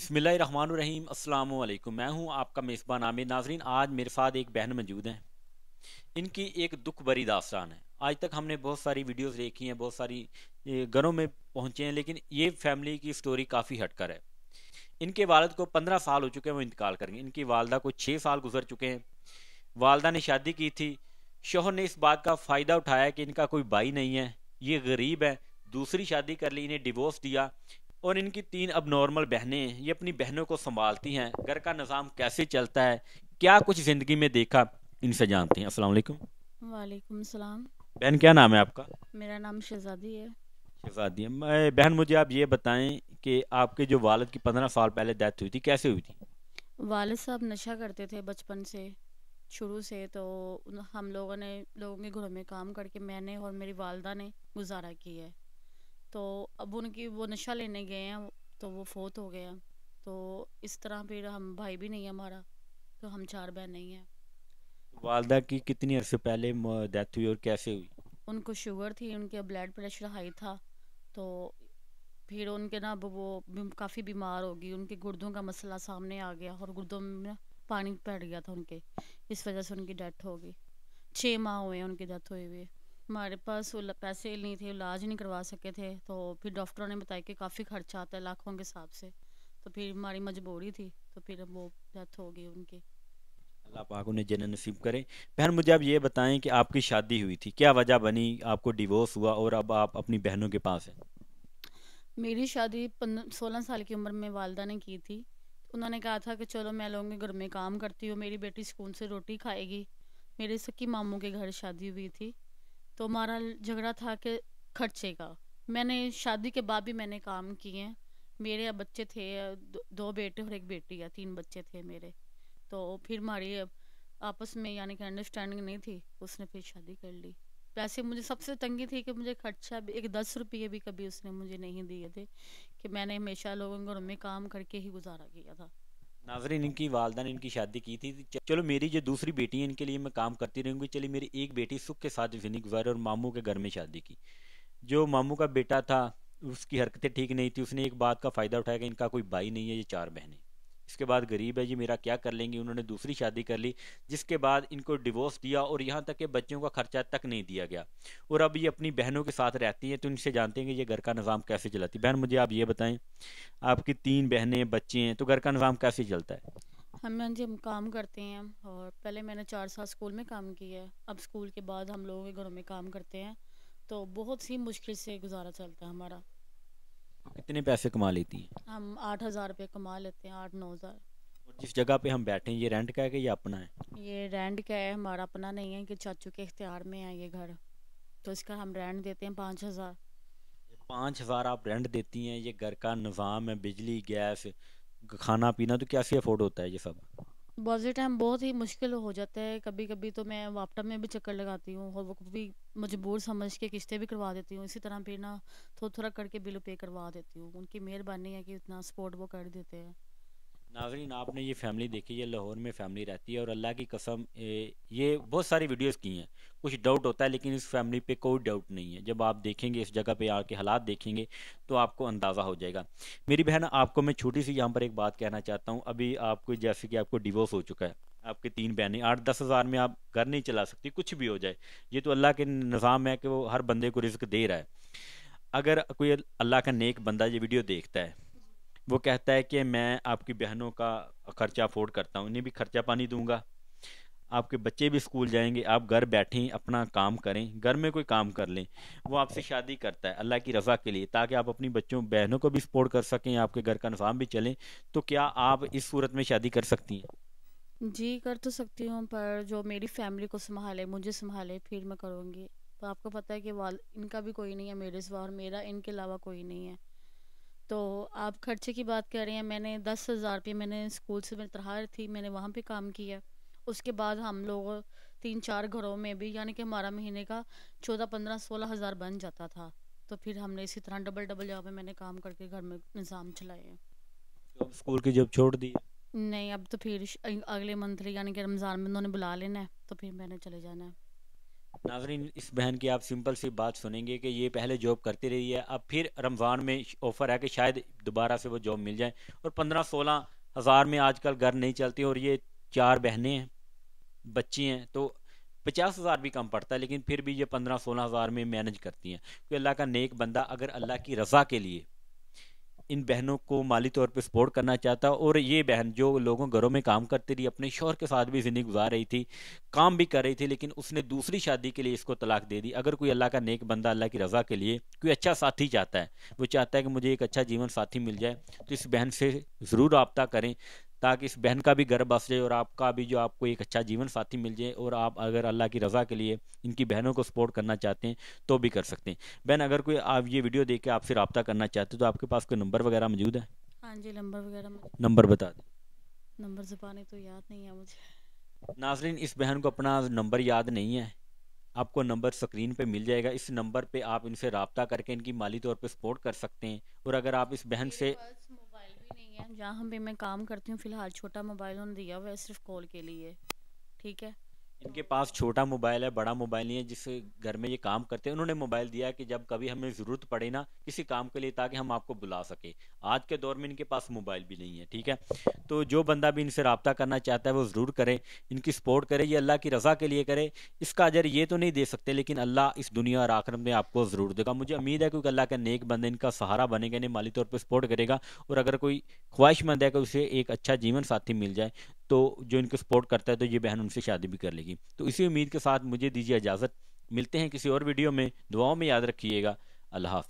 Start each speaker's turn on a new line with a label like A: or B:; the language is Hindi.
A: बसमीम अल्लाम मैं हूं आपका मेज़बान आमिर नाजरीन आज मेरे साथ एक बहन मौजूद हैं इनकी एक दुख भरी दास्तान है आज तक हमने बहुत सारी वीडियोस देखी हैं बहुत सारी घरों में पहुंचे हैं लेकिन ये फैमिली की स्टोरी काफ़ी हटकर है इनके वालद को पंद्रह साल हो चुके हैं वो इंतकाल करेंगे इनकी वालदा को छः साल गुजर चुके हैं वालदा ने शादी की थी शोहर ने इस बात का फ़ायदा उठाया कि इनका कोई भाई नहीं है ये गरीब है दूसरी शादी कर ली इन्हें डिवोर्स दिया और इनकी तीन अब नॉर्मल बहनें ये अपनी बहनों को संभालती हैं घर का निज़ाम कैसे चलता है क्या कुछ ज़िंदगी में देखा इनसे जानते हैं अस्सलाम वालेकुम
B: वालेकुम सलाम
A: बहन क्या नाम है आपका
B: मेरा नाम शहजादी है
A: शहजादी मैं बहन मुझे आप ये बताएं कि आपके जो वालद की पंद्रह साल पहले डेथ हुई थी कैसे हुई थी
B: वाल साहब नशा करते थे बचपन से शुरू से तो हम लोगों ने लोगों के घरों में काम करके मैंने और मेरी वालदा ने गुजारा किया है तो अब उनकी वो नशा लेने गए हैं तो वो फोत हो गया तो इस तरह फिर हम भाई भी नहीं है हमारा तो हम चार बहन नहीं है
A: वालदा की कितनी अर्से पहले डेथ हुई और कैसे हुई
B: उनको शुगर थी उनके ब्लड प्रेशर हाई था तो फिर उनके ना अब वो काफ़ी बीमार हो गई उनके गुर्दों का मसला सामने आ गया और गुर्दों में पानी पड़ गया था उनके इस वजह से उनकी डेथ हो गई छः माह हुए उनकी डेथ हुई हुई हमारे पास पैसे नहीं थे इलाज नहीं करवा सके थे तो फिर डॉक्टरों ने बताया कि काफ़ी खर्चा आता है लाखों के हिसाब से तो फिर हमारी मजबूरी थी तो फिर वो डेथ हो गई उनकी
A: अल्लाह पाक उन्हें जन नसीब करें बहन मुझे आप ये बताएं कि आपकी शादी हुई थी क्या वजह बनी आपको डिवोर्स हुआ और अब आप अपनी बहनों के पास हैं
B: मेरी शादी सोलह साल की उम्र में वालदा ने की थी उन्होंने कहा था कि चलो मैं लोगों के घर में काम करती हूँ मेरी बेटी स्कूल से रोटी खाएगी मेरे सकी मामों के घर शादी हुई थी तो हमारा झगड़ा था कि खर्चे का मैंने शादी के बाद भी मैंने काम किए हैं मेरे बच्चे थे दो, दो बेटे और एक बेटी या तीन बच्चे थे मेरे तो फिर हमारी आपस में यानी कि अंडरस्टैंडिंग नहीं थी उसने फिर शादी कर ली पैसे मुझे सबसे तंगी थी कि मुझे खर्चा भी एक दस रुपये भी कभी उसने मुझे नहीं दिए थे कि मैंने हमेशा लोगों के घरों में काम करके ही गुजारा किया था
A: नाजरीन इनकी वालदा ने इनकी शादी की थी चलो मेरी जो दूसरी बेटी है इनके लिए मैं काम करती रहूँगी चलिए मेरी एक बेटी सुख के साथ जिंदगी गुजारे और मामू के घर में शादी की जो मामू का बेटा था उसकी हरकतें ठीक नहीं थी उसने एक बात का फ़ायदा उठाया कि इनका कोई भाई नहीं है ये चार बहनें इसके बाद गरीब है जी मेरा क्या कर लेंगी उन्होंने दूसरी शादी कर ली जिसके बाद इनको डिवोर्स दिया और यहाँ तक के बच्चों का खर्चा तक नहीं दिया गया और अब ये अपनी बहनों के साथ रहती हैं तो इनसे जानते हैं कि ये घर का निज़ाम कैसे चलाती बहन मुझे आप ये बताएं आपकी तीन बहनें बच्चे हैं तो घर का निज़ाम कैसे चलता है
B: हम हाँ जी हम काम करते हैं और पहले मैंने चार साल स्कूल में काम किया है अब स्कूल के बाद हम लोगों के घरों में काम करते हैं तो बहुत ही मुश्किल से गुजारा चलता है हमारा
A: कितने पैसे कमा लेती है
B: हम आठ हज़ार रुपये कमा लेते हैं आठ नौ हज़ार
A: और जिस जगह पे हम बैठे हैं ये रेंट का है कि ये अपना
B: है ये रेंट का है हमारा अपना नहीं है कि चाचू के इख्तियार में है ये घर तो इसका हम रेंट देते हैं पाँच हज़ार
A: पाँच हज़ार आप रेंट देती हैं ये घर का निज़ाम है बिजली गैस खाना पीना तो कैसे अफोर्ड होता है ये सब
B: बजट टाइम बहुत ही मुश्किल हो जाता है कभी कभी तो मैं वापटा में भी चक्कर लगाती हूँ और वो भी मजबूर समझ के किस्तें भी करवा देती हूँ इसी तरह फिर ना थोड़ा थोड़ा करके बिल पे करवा देती हूँ उनकी मेहरबानी है कि इतना सपोर्ट वो कर देते हैं
A: नाजरीन आपने ये फैमिली देखी है लाहौर में फैमिली रहती है और अल्लाह की कसम ये बहुत सारी वीडियोस की हैं कुछ डाउट होता है लेकिन इस फैमिली पे कोई डाउट नहीं है जब आप देखेंगे इस जगह पे आके हालात देखेंगे तो आपको अंदाज़ा हो जाएगा मेरी बहन आपको मैं छोटी सी यहाँ पर एक बात कहना चाहता हूँ अभी आपको जैसे कि आपको डिवोर्स हो चुका है आपके तीन बहनें आठ दस हज़ार में आप घर नहीं चला सकती कुछ भी हो जाए ये तो अल्लाह के निज़ाम है कि वो हर बंदे को रिस्क दे रहा है अगर कोई अल्लाह का नेक बंदा ये वीडियो देखता है वो कहता है कि मैं आपकी बहनों का खर्चा अफोर्ड करता हूँ उन्हें भी खर्चा पानी दूंगा आपके बच्चे भी स्कूल जाएंगे आप घर बैठें अपना काम करें घर में कोई काम कर लें वो आपसे शादी करता है अल्लाह की रज़ा के लिए ताकि आप अपनी बच्चों बहनों को भी सपोर्ट कर सकें आपके घर का निज़ाम भी चलें तो क्या आप इस सूरत में शादी कर सकती हैं
B: जी कर तो सकती हूँ पर जो मेरी फैमिली को संभाले मुझे संभाले फिर मैं करूँगी तो आपको पता है कि वाल इनका भी कोई नहीं है मेरे सवा और मेरा इनके अलावा कोई नहीं है तो आप खर्चे की बात कर रहे हैं मैंने दस हज़ार रुपये मैंने स्कूल से मैं तरहार थी मैंने वहाँ पे काम किया उसके बाद हम लोग तीन चार घरों में भी यानी कि हमारा महीने का चौदह पंद्रह सोलह हज़ार बन जाता था तो फिर हमने इसी तरह डबल डबल जगह पर मैंने काम करके घर में निज़ाम चलाए हैं तो
A: स्कूल की जब छोड़ दी
B: नहीं अब तो फिर अगले मंथली यानी कि रमज़ान में उन्होंने बुला लेना है तो फिर मैंने चले जाना है
A: नाजरीन इस बहन की आप सिंपल सी बात सुनेंगे कि ये पहले जॉब करती रही है अब फिर रमज़ान में ऑफ़र है कि शायद दोबारा से वो जॉब मिल जाए और पंद्रह सोलह हज़ार में आजकल घर नहीं चलती और ये चार बहनें हैं बच्ची हैं तो पचास हज़ार भी कम पड़ता है लेकिन फिर भी ये पंद्रह सोलह हज़ार में मैनेज करती हैं क्योंकि अल्लाह का नेक बंदा अगर अल्लाह की रज़ा के लिए इन बहनों को माली तौर पर सपोर्ट करना चाहता और ये बहन जो लोगों घरों में काम करती रही अपने शोहर के साथ भी ज़िंदगी गुजार रही थी काम भी कर रही थी लेकिन उसने दूसरी शादी के लिए इसको तलाक दे दी अगर कोई अल्लाह का नेक बंदा अल्लाह की रज़ा के लिए कोई अच्छा साथी चाहता है वो चाहता है कि मुझे एक अच्छा जीवन साथी मिल जाए तो इस बहन से ज़रूर रबता करें ताकि इस बहन का भी घर बस जाए और आपका भी जो आपको एक अच्छा जीवन साथी मिल जाए और आप अगर अल्लाह की रज़ा के लिए इनकी बहनों को सपोर्ट करना चाहते हैं तो भी कर सकते हैं बहन अगर कोई आप ये वीडियो देख के आपसे रबता करना चाहते तो आपके पास कोई नंबर वगैरह मौजूद है
B: हाँ जी नंबर वगैरह नंबर बता दें नंबर जबानी तो याद नहीं है मुझे
A: नाजरीन इस बहन को अपना नंबर याद नहीं है आपको नंबर स्क्रीन पे मिल जाएगा इस नंबर पे आप इनसे रबता करके इनकी माली तौर पे सपोर्ट कर सकते हैं और अगर आप इस बहन से
B: नहीं है जहाँ भी मैं काम करती हूँ फ़िलहाल छोटा मोबाइल उन्होंने दिया हुआ है सिर्फ कॉल के लिए ठीक है
A: इनके पास छोटा मोबाइल है बड़ा मोबाइल नहीं है जिस घर में ये काम करते हैं उन्होंने मोबाइल दिया कि जब कभी हमें ज़रूरत पड़े ना किसी काम के लिए ताकि हम आपको बुला सकें आज के दौर में इनके पास मोबाइल भी नहीं है ठीक है तो जो बंदा भी इनसे रबता करना चाहता है वो ज़रूर करे इनकी सपोर्ट करे ये अल्लाह की रज़ा के लिए करे इसका अजर ये तो नहीं दे सकते लेकिन अल्लाह इस दुनिया और आखिर में आपको ज़रूर देगा मुझे उम्मीद है क्योंकि अल्लाह का नेक बंदा इनका सहारा बनेगा इन्हें माली तौर पर सपोर्ट करेगा और अगर कोई ख्वाहिशमंद है कि उसे एक अच्छा जीवन साथी मिल जाए तो जो इनको सपोर्ट करता है तो ये बहन उनसे शादी भी कर लेगी तो इसी उम्मीद के साथ मुझे दीजिए इजाज़त मिलते हैं किसी और वीडियो में दुआओं में याद रखिएगा अल्लाह हाफि